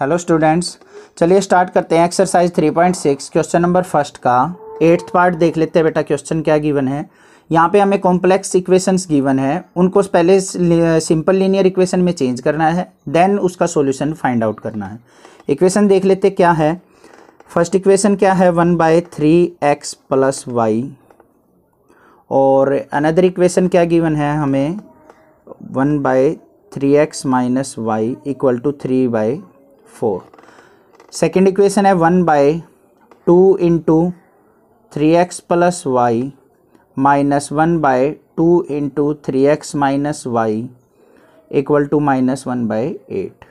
hello students चलिए start करते हैं एक्सरसाइज 3.6 क्वेश्चन नंबर फर्स्ट का एट्थ पार्ट देख लेते हैं बेटा क्वेश्चन क्या गिवन है यहाँ पे हमें कॉम्प्लेक्स इक्वेशंस गिवन है उनको पहले सिंपल लीनियर इक्वेशन में चेंज करना है देन उसका सॉल्यूशन फाइंड आउट करना है इक्वेशन देख लेते क्या है फर्स्ट इक्वेशन क्या है one by three x plus y और अनदर इक्वेशन क्या गिवन है हमें one by three x minus y equal to three by four second equation है one by two into three x plus y minus one by two into three x minus y equal to minus one by eight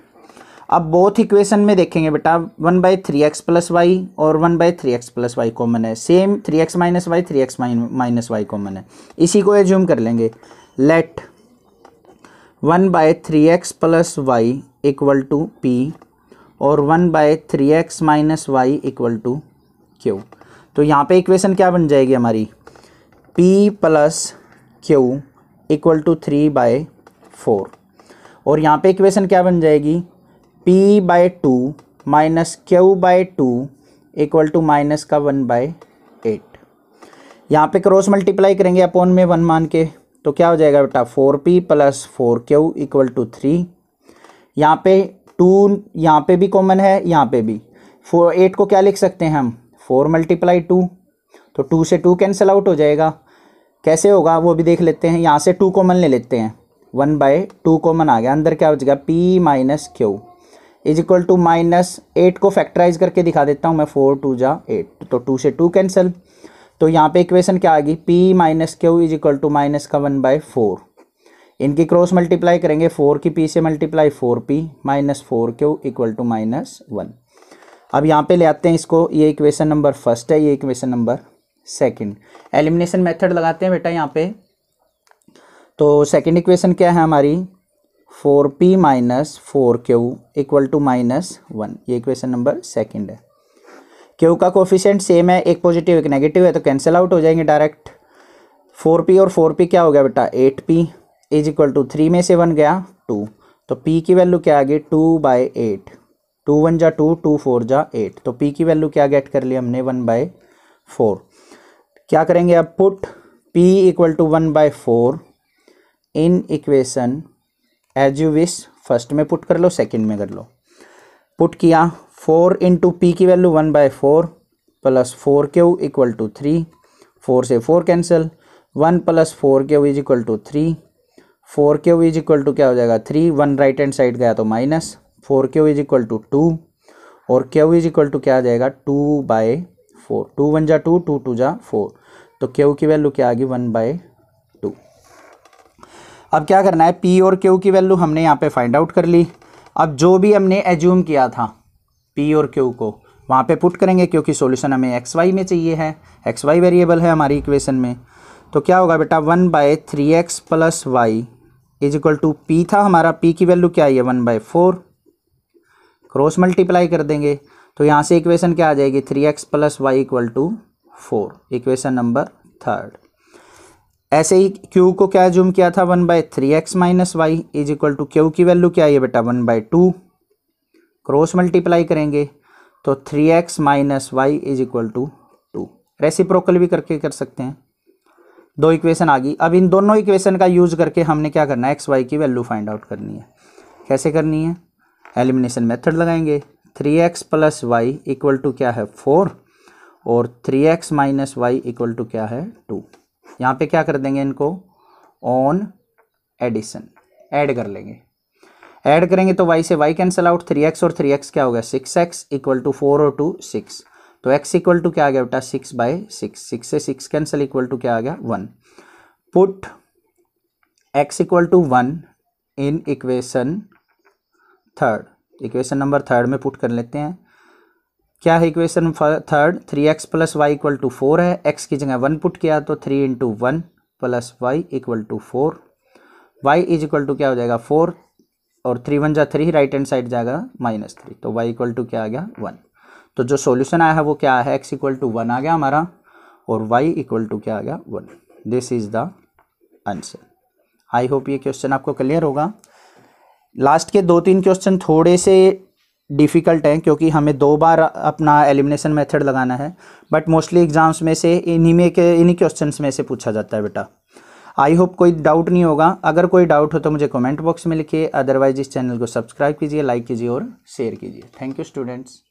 अब both equation में देखेंगे बेटा one by three x plus y और one by three x plus y common है same three x minus y three x minus y common है इसी को assume कर लेंगे let one by three x plus y equal to p और one by three x minus y equal to q तो यहाँ पे इक्वेशन क्या बन जाएगी हमारी p plus q equal to three by four और यहाँ पे इक्वेशन क्या बन जाएगी p by two minus q by two equal to minus का वन बाय एट यहाँ पे क्रॉस मल्टीप्लाई करेंगे अपोन में वन मान के तो क्या हो जाएगा बेटा four p plus four q equal to three यहाँ पे टू यहाँ पे भी कॉमन है यहाँ पे भी फोर एट को क्या लिख सकते हैं हम फोर मल्टीप्लाई टू तो टू से टू कैंसिल आउट हो जाएगा कैसे होगा वो भी देख लेते हैं यहाँ से टू कॉमन ले लेते हैं वन बाय टू कॉमन आ गया अंदर क्या हो जाएगा p minus q is equal to minus eight को फैक्टराइज करके दिखा देता हूँ मैं फोर टू जा एट तो टू से टू कैंसिल तो यहाँ पे इक्वेशन क्या आ गई p minus q is equal to minus का वन बाय फोर इनकी क्रॉस मल्टीप्लाई करेंगे फोर की पी से multiply four p minus four q equal to minus one अब यहाँ पे ले आते हैं इसको ये इक्वेशन नंबर फर्स्ट है ये equation number second elimination method लगाते हैं बेटा यहाँ पे तो सेकंड इक्वेशन क्या है हमारी four p minus four q equal to minus one ये इक्वेशन नंबर सेकंड है क्यू का कोफिशेंट सेम है एक पॉजिटिव एक नेगेटिव है तो कैंसिल आउट हो जाएंगे डायरेक्ट फोर पी और फोर पी क्या हो गया बेटा eight p is equal to three में से वन गया टू तो पी की वैल्यू क्या आ गई two by eight two one जा टू टू फोर जा एट तो पी की वैल्यू क्या गेट कर लिया हमने वन बाई फोर क्या करेंगे अब put p equal to one by four in equation as you wish first में पुट कर लो सेकंड में कर लो पुट किया फोर इंटू पी की value one by four plus four q equal to three four से four cancel one plus four q is equal to three four k is equal to क्या हो जाएगा three one right hand side गया तो minus four k is equal to two two k is equal to क्या आ जाएगा two by four two one जा two two two जा फोर तो क्यू की वैल्यू क्या आ गई वन बाय टू अब क्या करना है पी और क्यू की वैल्यू हमने यहाँ पे फाइंड आउट कर ली अब जो भी हमने एज्यूम किया था पी और क्यू को वहाँ पे पुट करेंगे क्योंकि सॉल्यूशन हमें एक्स वाई में चाहिए है एक्स वाई वेरिएबल है हमारी इक्वेशन में तो क्या होगा बेटा one by three x plus y is equal to p था हमारा पी की वैल्यू क्या आई है one by four cross multiply कर देंगे तो यहाँ से इक्वेशन क्या आ जाएगी three x plus y equal to four equation number third ऐसे ही क्यू को क्या जूम किया था one by three x minus y is equal to q की वैल्यू क्या है बेटा one by two cross multiply करेंगे तो three x minus y is equal to two reciprocal भी करके कर सकते हैं दो इक्वेशन आ गई अब इन दोनों इक्वेशन का यूज करके हमने क्या करना है एक्स वाई की वैल्यू फाइंड आउट करनी है कैसे करनी है एलिमिनेशन मेथड लगाएंगे three x plus y equal to क्या है फोर और three x minus y equal to क्या है टू यहाँ पे क्या कर देंगे इनको ऑन एडिशन ऐड कर लेंगे ऐड करेंगे तो वाई से y cancel out three x और थ्री एक्स क्या होगा six x equal to four और टू सिक्स तो x इक्वल टू क्या आ गया बेटा सिक्स बाय सिक्स सिक्स से सिक्स कैंसिल इक्वल टू क्या आ गया one put x equal to one in equation third equation number third में पुट कर लेते हैं क्या है equation third three x plus y equal to four है एक्स की जगह वन पुट किया तो three into one plus y equal to four y is equal to क्या हो जाएगा फोर और थ्री वन जा थ्री राइट हैंड साइड जाएगा माइनस थ्री तो वाई इक्वल टू क्या आ गया वन तो जो सॉल्यूशन आया है वो क्या है एक्स इक्वल टू वन आ गया हमारा और वाई इक्वल टू क्या आ गया one this is the answer I hope ये क्वेश्चन आपको क्लियर होगा लास्ट के दो तीन क्वेश्चन थोड़े से डिफ़िकल्ट हैं क्योंकि हमें दो बार अपना एलिमिनेशन मेथड लगाना है बट मोस्टली एग्ज़ाम्स में से इन्हीं में के इन्हीं क्वेश्चंस में से पूछा जाता है बेटा आई होप कोई डाउट नहीं होगा अगर कोई डाउट हो तो मुझे कमेंट बॉक्स में लिखिए अदरवाइज इस चैनल को सब्सक्राइब कीजिए लाइक कीजिए और शेयर कीजिए थैंक यू स्टूडेंट्स